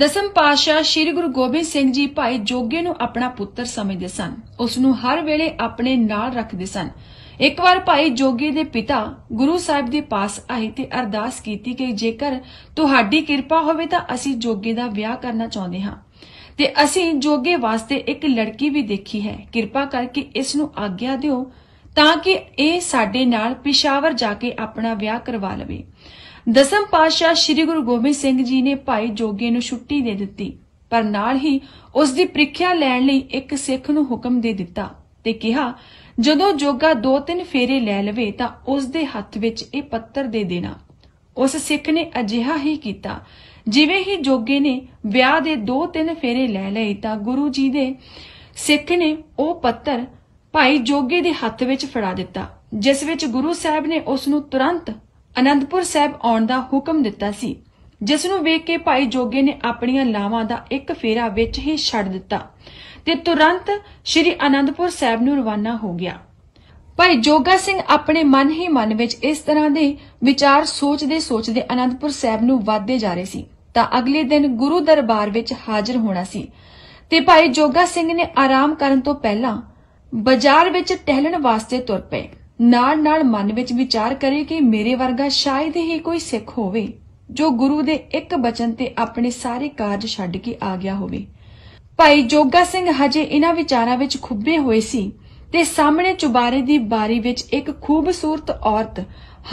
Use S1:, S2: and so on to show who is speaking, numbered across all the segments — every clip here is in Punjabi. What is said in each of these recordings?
S1: ਦਸਮ ਪਾਸ਼ਾ ਸ੍ਰੀ ਗੁਰੂ ਗੋਬਿੰਦ ਸਿੰਘ ਜੀ ਭਾਈ ਜੋਗੇ ਨੂੰ ਆਪਣਾ ਪੁੱਤਰ ਸਮਝਦੇ ਸਨ ਉਸ ਨੂੰ ਹਰ ਵੇਲੇ ਆਪਣੇ ਨਾਲ ਰੱਖਦੇ ਸਨ ਇੱਕ ਵਾਰ ਭਾਈ ਜੋਗੇ ਦੇ ਪਿਤਾ ਗੁਰੂ ਸਾਹਿਬ ਦੇ ਪਾਸ ਆਏ ਤੇ ਅਰਦਾਸ ਕੀਤੀ ਕਿ ਜੇਕਰ ਤੁਹਾਡੀ ਕਿਰਪਾ ਹੋਵੇ ਤਾਂ ਅਸੀਂ ਜੋਗੇ ਦਾ ਵਿਆਹ ਕਰਨਾ ਚਾਹੁੰਦੇ ਹਾਂ ਤੇ ਅਸੀਂ ਜੋਗੇ ਵਾਸਤੇ ਇੱਕ ਲੜਕੀ ਵੀ ਦੇਖੀ ਹੈ ਕਿਰਪਾ ਕਰਕੇ ਇਸ ਨੂੰ ਆਗਿਆ ਦਿਓ ਤਾਂ ਕਿ ਇਹ ਸਾਡੇ ਨਾਲ ਪਿਸ਼ਾਵਰ ਜਾ ਕੇ ਆਪਣਾ ਵਿਆਹ ਕਰਵਾ ਲਵੇ ਦਸਮ ਪਾਤਸ਼ਾਹ ਸ੍ਰੀ ਗੁਰੂ ਗੋਬਿੰਦ ਸਿੰਘ ਜੀ ਨੇ ਭਾਈ ਜੋਗੇ ਨੂੰ ਛੁੱਟੀ ਦੇ ਦਿੱਤੀ ਪਰ ਨਾਲ ਹੀ ਉਸ ਦੀ ਪ੍ਰੀਖਿਆ ਲੈਣ ਲਈ ਇੱਕ ਸਿੱਖ ਨੂੰ ਹੁਕਮ ਦੇ ਦਿੱਤਾ ਤੇ ਕਿਹਾ ਜਦੋਂ ਜੋਗਾ ਦੋ ਤਿੰਨ ਫੇਰੇ ਲੈ ਲਵੇ ਤਾਂ ਉਸ ਦੇ ਹੱਥ ਵਿੱਚ ਇਹ ਪੱਤਰ ਦੇ ਦੇਣਾ ਉਸ ਸਿੱਖ ਨੇ ਅਜਿਹਾ ਹੀ ਕੀਤਾ ਜਿਵੇਂ ਹੀ ਜੋਗੇ ਨੇ ਵਿਆਹ ਦੇ ਦੋ ਤਿੰਨ ਫੇਰੇ ਲੈ ਲਏ ਤਾਂ ਗੁਰੂ ਜੀ ਦੇ ਸਿੱਖ ਨੇ ਉਹ ਪੱਤਰ ਭਾਈ ਜੋਗੇ ਦੇ ਹੱਥ ਵਿੱਚ ਫੜਾ ਦਿੱਤਾ ਜਿਸ ਵਿੱਚ ਗੁਰੂ ਸਾਹਿਬ ਨੇ ਉਸ ਨੂੰ ਤੁਰੰਤ ਅਨੰਦਪੁਰ ਸਾਹਿਬ ਆਉਣ ਦਾ ਹੁਕਮ ਦਿੱਤਾ ਸੀ ਜਿਸ ਨੂੰ ਵੇਖ ਕੇ ਭਾਈ ਜੋਗੇ ਨੇ ਆਪਣੀਆਂ ਲਾਵਾਂ ਦਾ ਇੱਕ ਫੇਰਾ ਵਿੱਚ ਹੀ ਛੱਡ ਦਿੱਤਾ ਤੇ ਤੁਰੰਤ ਸ੍ਰੀ ਅਨੰਦਪੁਰ ਸਾਹਿਬ ਨੂੰ ਰਵਾਨਾ ਹੋ ਗਿਆ ਭਾਈ ਜੋਗਾ ਸਿੰਘ ਆਪਣੇ ਮਨ ਹੀ ਮਨ ਵਿੱਚ ਇਸ ਤਰ੍ਹਾਂ ਦੇ ਵਿਚਾਰ ਸੋਚਦੇ ਸੋਚਦੇ ਅਨੰਦਪੁਰ ਸਾਹਿਬ ਨੂੰ ਵਾਧੇ ਜਾ ਰਹੇ ਸੀ ਤਾਂ ਅਗਲੇ ਦਿਨ ਗੁਰੂ ਦਰਬਾਰ ਵਿੱਚ ਹਾਜ਼ਰ ਹੋਣਾ ਸੀ ਤੇ ਭਾਈ ਜੋਗਾ ਸਿੰਘ ਨੇ ਆਰਾਮ ਕਰਨ ਤੋਂ ਪਹਿਲਾਂ ਬਾਜ਼ਾਰ ਵਿੱਚ ਟਹਿਲਣ ਵਾਸਤੇ ਤੁਰ ਪਏ ਨਾਲ ਨਾਲ ਮਨ ਵਿੱਚ ਵਿਚਾਰ ਕਰੇ ਕਿ ਮੇਰੇ ਵਰਗਾ ਸ਼ਾਇਦ ਹੀ ਕੋਈ ਸਿੱਖ ਹੋਵੇ ਜੋ ਗੁਰੂ ਦੇ ਇੱਕ ਬਚਨ ਤੇ ਆਪਣੇ ਸਾਰੇ ਕਾਰਜ ਛੱਡ ਕੇ ਆ ਗਿਆ ਹੋਵੇ ਭਾਈ ਜੋਗਾ ਸਿੰਘ ਹਜੇ ਇਹਨਾਂ ਵਿਚਾਰਾਂ ਵਿੱਚ ਖੁੱਬੇ ਹੋਏ ਸੀ ਤੇ ਸਾਹਮਣੇ ਚੁਬਾਰੇ ਦੀ ਬਾਰੀ ਵਿੱਚ ਇੱਕ ਖੂਬਸੂਰਤ ਔਰਤ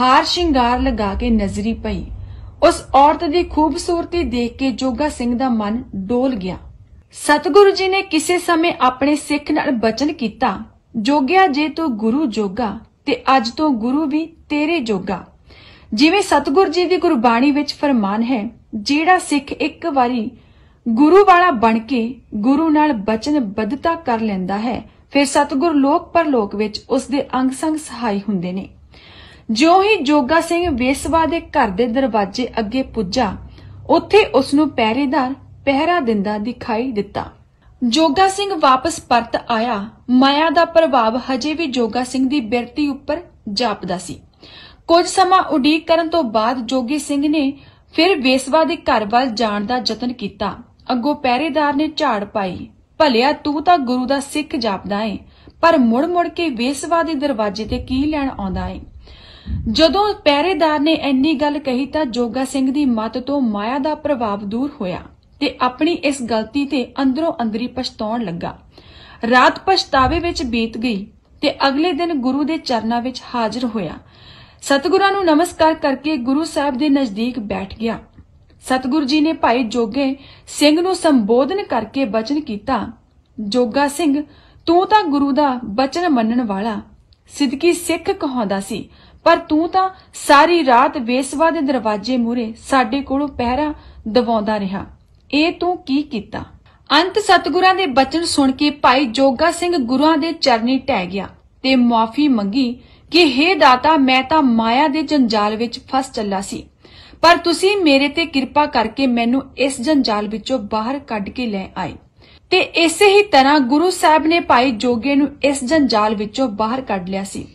S1: ਹਾਰ ਸ਼ਿੰਗਾਰ ਲਗਾ ਕੇ ਨਜ਼ਰੀ ਪਈ ਉਸ ਔਰਤ ਦੀ ਖੂਬਸੂਰਤੀ ਦੇਖ ਕੇ ਜੋਗਾ ਸਿੰਘ ਦਾ ਮਨ ਡੋਲ ਗਿਆ ਸਤਿਗੁਰੂ ਜੀ ਨੇ ਕਿਸੇ ਸਮੇਂ ਆਪਣੇ ਸਿੱਖ ਨਾਲ ਬਚਨ ਕੀਤਾ ਜੋਗਿਆ ਜੇ ਤੂੰ ਗੁਰੂ ਜੋਗਾ ਤੇ ਅੱਜ ਤੋਂ ਗੁਰੂ ਵੀ ਤੇਰੇ ਜੋਗਾ ਜਿਵੇਂ ਸਤਗੁਰ ਜੀ ਦੀ ਗੁਰਬਾਣੀ ਵਿੱਚ ਫਰਮਾਨ ਹੈ ਜਿਹੜਾ ਸਿੱਖ ਇੱਕ ਵਾਰੀ ਗੁਰੂ ਵਾਲਾ ਬਣ ਕੇ ਗੁਰੂ ਨਾਲ ਬਚਨਬੱਧਤਾ ਕਰ ਲੈਂਦਾ ਹੈ ਫਿਰ ਸਤਗੁਰ ਲੋਕ ਪਰਲੋਕ ਵਿੱਚ ਉਸ ਦੇ ਅੰਗ ਸੰਗ ਸਹਾਈ ਹੁੰਦੇ ਨੇ ਜੋ ਹੀ ਜੋਗਾ ਸਿੰਘ ਵੇਸਵਾ ਦੇ ਘਰ ਦੇ ਦਰਵਾਜ਼ੇ ਅੱਗੇ ਪੁੱਜਾ ਉੱਥੇ ਉਸ ਨੂੰ ਪਹਿਰੇਦਾਰ ਪਹਿਰਾ ਦਿੰਦਾ ਦਿਖਾਈ ਦਿੱਤਾ ਜੋਗਾ ਸਿੰਘ ਵਾਪਸ ਪਰਤ ਆਇਆ ਮਾਇਆ ਦਾ ਪ੍ਰਭਾਵ ਹਜੇ ਵੀ ਜੋਗਾ ਸਿੰਘ ਦੀ ਬਿਰਤੀ ਉੱਪਰ ਜਾਪਦਾ ਸੀ ਕੁਝ ਸਮਾਂ ਉਡੀਕ ਕਰਨ ਤੋਂ ਬਾਅਦ ਜੋਗੀ ਸਿੰਘ ਨੇ ਫਿਰ ਵੇਸਵਾ ਦੇ ਘਰ ਵੱਲ ਜਾਣ ਦਾ ਯਤਨ ਕੀਤਾ ਅੱਗੋਂ ਪਹਿਰੇਦਾਰ ਨੇ ਝਾੜ ਪਾਈ ਭਲਿਆ ਤੂੰ ਤਾਂ ਗੁਰੂ ਦਾ ਸਿੱਖ ਜਾਪਦਾ ਏ ਪਰ ਮੁੜ ਮੁੜ ਕੇ ਵੇਸਵਾ ਦੇ ਦਰਵਾਜ਼ੇ ਤੇ ਕੀ ਲੈਣ ਆਉਂਦਾ ਏ ਜਦੋਂ ਪਹਿਰੇਦਾਰ ਨੇ ਐਨੀ ਗੱਲ ਕਹੀ ਤਾਂ ਜੋਗਾ ਸਿੰਘ ਦੀ ਮਤ ਤੋਂ ਮਾਇਆ ਦਾ ਪ੍ਰਭਾਵ ਦੂਰ ਹੋਇਆ ਤੇ ਆਪਣੀ ਇਸ ਗਲਤੀ ਤੇ ਅੰਦਰੋਂ ਅੰਦਰੀ ਪਛਤਾਉਣ ਲੱਗਾ ਰਾਤ ਪਛਤਾਵੇ ਵਿੱਚ ਬੀਤ ਗਈ ਤੇ ਅਗਲੇ ਦਿਨ ਗੁਰੂ ਦੇ ਚਰਨਾਂ ਵਿੱਚ ਹਾਜ਼ਰ ਹੋਇਆ ਸਤਿਗੁਰਾਂ ਨੂੰ ਨਮਸਕਾਰ ਕਰਕੇ ਗੁਰੂ ਸਾਹਿਬ ਦੇ ਨਜ਼ਦੀਕ ਬੈਠ ਗਿਆ ਸਤਿਗੁਰ ਜੀ ਨੇ ਭਾਈ ਜੋਗੇ ਸਿੰਘ ਨੂੰ ਸੰਬੋਧਨ ਕਰਕੇ ਬਚਨ ਕੀਤਾ ਜੋਗਾ ਸਿੰਘ ਤੂੰ ਤਾਂ ਗੁਰੂ ਦਾ ਬਚਨ ਮੰਨਣ ਵਾਲਾ ਸਿੱਧਕੀ ਸਿੱਖ ਕਹਾਉਂਦਾ ਸੀ ਪਰ ਤੂੰ ਤਾਂ ਸਾਰੀ ਰਾਤ ਵੇਸਵਾ ਦੇ ਦਰਵਾਜ਼ੇ ਮੂਰੇ ਸਾਡੇ ਕੋਲੋਂ ਪਹਿਰਾ ਦਵਾਉਂਦਾ ਰਿਹਾ ਇਹ ਤੂੰ ਕੀ ਕੀਤਾ ਅੰਤ ਸਤਗੁਰਾਂ ਦੇ ਬਚਨ ਸੁਣ ਕੇ ਭਾਈ ਜੋਗਾ ਸਿੰਘ ਗੁਰੂਆਂ ਦੇ ਚਰਨੀ ਟਹਿ ਗਿਆ ਤੇ ਮਾਫੀ ਮੰਗੀ ਕਿ हे ਦਾਤਾ ਮੈਂ ਤਾਂ ਮਾਇਆ ਦੇ ਜੰਜਾਲ ਵਿੱਚ ਫਸ ਚੱਲਾ ਸੀ ਪਰ ਤੁਸੀਂ ਮੇਰੇ ਤੇ ਕਿਰਪਾ ਕਰਕੇ ਮੈਨੂੰ ਇਸ ਜੰਜਾਲ ਵਿੱਚੋਂ ਬਾਹਰ ਕੱਢ ਕੇ ਲੈ ਆਏ ਤੇ ਇਸੇ ਹੀ ਤਰ੍ਹਾਂ ਗੁਰੂ ਸਾਹਿਬ ਨੇ ਭਾਈ ਜੋਗੇ ਨੂੰ ਇਸ ਜੰਜਾਲ ਵਿੱਚੋਂ ਬਾਹਰ ਕੱਢ ਲਿਆ ਸੀ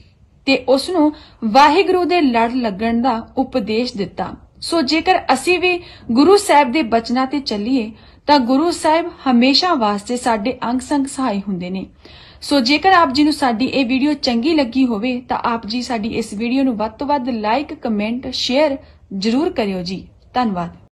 S1: ਤੇ ਉਸ ਨੂੰ ਵਾਹਿਗੁਰੂ ਦੇ ਲੜ ਲੱਗਣ ਦਾ ਉਪਦੇਸ਼ ਦਿੱਤਾ ਸੋ ਜੇਕਰ ਅਸੀਂ ਵੀ ਗੁਰੂ ਸਾਹਿਬ ਦੇ ਬਚਨਾਂ ਤੇ ਚੱਲੀਏ ਤਾਂ ਗੁਰੂ ਸਾਹਿਬ ਹਮੇਸ਼ਾ ਵਾਸਤੇ ਸਾਡੇ ਅੰਗ ਸੰਗ ਸਹਾਈ ਹੁੰਦੇ ਨੇ ਸੋ ਜੇਕਰ ਆਪ ਜੀ ਨੂੰ ਸਾਡੀ ਇਹ ਵੀਡੀਓ ਚੰਗੀ ਲੱਗੀ ਹੋਵੇ ਤਾਂ ਆਪ ਜੀ ਸਾਡੀ ਇਸ ਵੀਡੀਓ ਨੂੰ ਵੱਧ ਤੋਂ ਵੱਧ ਲਾਈਕ ਕਮੈਂਟ ਸ਼ੇਅਰ ਜ਼ਰੂਰ ਕਰਿਓ ਜੀ ਧੰਨਵਾਦ